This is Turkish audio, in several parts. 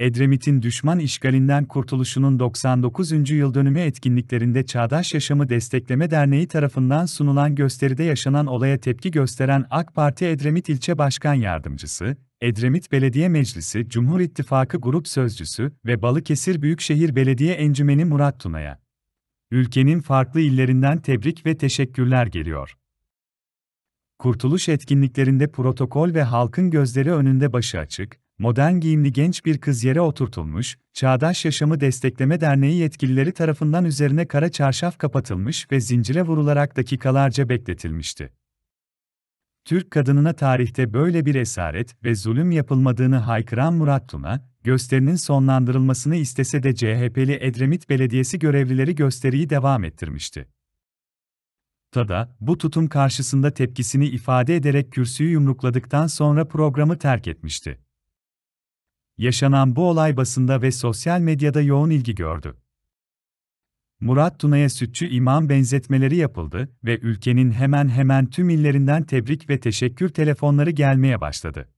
Edremit'in düşman işgalinden kurtuluşunun 99. yıl dönümü etkinliklerinde Çağdaş Yaşamı Destekleme Derneği tarafından sunulan gösteride yaşanan olaya tepki gösteren AK Parti Edremit İlçe Başkan Yardımcısı, Edremit Belediye Meclisi Cumhur İttifakı Grup Sözcüsü ve Balıkesir Büyükşehir Belediye Encümeni Murat Tuna'ya ülkenin farklı illerinden tebrik ve teşekkürler geliyor. Kurtuluş etkinliklerinde protokol ve halkın gözleri önünde başı açık, modern giyimli genç bir kız yere oturtulmuş, Çağdaş Yaşamı Destekleme Derneği yetkilileri tarafından üzerine kara çarşaf kapatılmış ve zincire vurularak dakikalarca bekletilmişti. Türk kadınına tarihte böyle bir esaret ve zulüm yapılmadığını haykıran Murat Tuna, gösterinin sonlandırılmasını istese de CHP'li Edremit Belediyesi görevlileri gösteriyi devam ettirmişti. Tada, bu tutum karşısında tepkisini ifade ederek kürsüyü yumrukladıktan sonra programı terk etmişti. Yaşanan bu olay basında ve sosyal medyada yoğun ilgi gördü. Murat Tuna'ya sütçü imam benzetmeleri yapıldı ve ülkenin hemen hemen tüm illerinden tebrik ve teşekkür telefonları gelmeye başladı.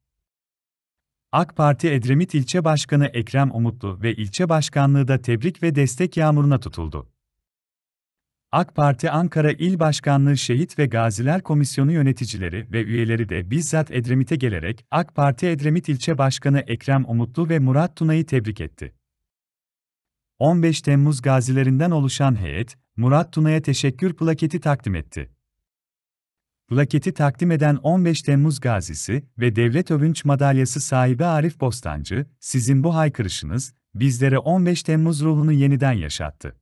AK Parti Edremit İlçe Başkanı Ekrem Umutlu ve ilçe başkanlığı da tebrik ve destek yağmuruna tutuldu. AK Parti Ankara İl Başkanlığı Şehit ve Gaziler Komisyonu yöneticileri ve üyeleri de bizzat Edremit'e gelerek AK Parti Edremit İlçe Başkanı Ekrem Umutlu ve Murat Tuna'yı tebrik etti. 15 Temmuz gazilerinden oluşan heyet, Murat Tuna'ya teşekkür plaketi takdim etti. Plaketi takdim eden 15 Temmuz gazisi ve Devlet Övünç Madalyası sahibi Arif Bostancı, sizin bu haykırışınız, bizlere 15 Temmuz ruhunu yeniden yaşattı.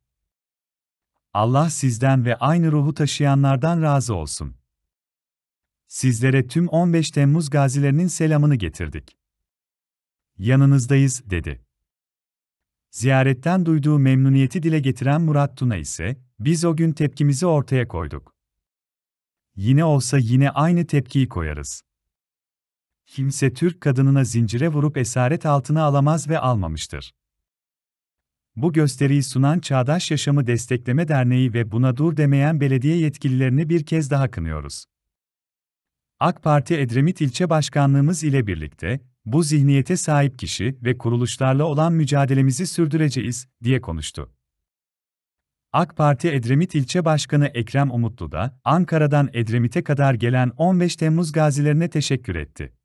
Allah sizden ve aynı ruhu taşıyanlardan razı olsun. Sizlere tüm 15 Temmuz gazilerinin selamını getirdik. Yanınızdayız, dedi. Ziyaretten duyduğu memnuniyeti dile getiren Murat Tuna ise, biz o gün tepkimizi ortaya koyduk. Yine olsa yine aynı tepkiyi koyarız. Kimse Türk kadınına zincire vurup esaret altına alamaz ve almamıştır. Bu gösteriyi sunan Çağdaş Yaşamı Destekleme Derneği ve buna dur demeyen belediye yetkililerini bir kez daha kınıyoruz. AK Parti Edremit İlçe Başkanlığımız ile birlikte, bu zihniyete sahip kişi ve kuruluşlarla olan mücadelemizi sürdüreceğiz, diye konuştu. AK Parti Edremit İlçe Başkanı Ekrem Umutlu da, Ankara'dan Edremit'e kadar gelen 15 Temmuz gazilerine teşekkür etti.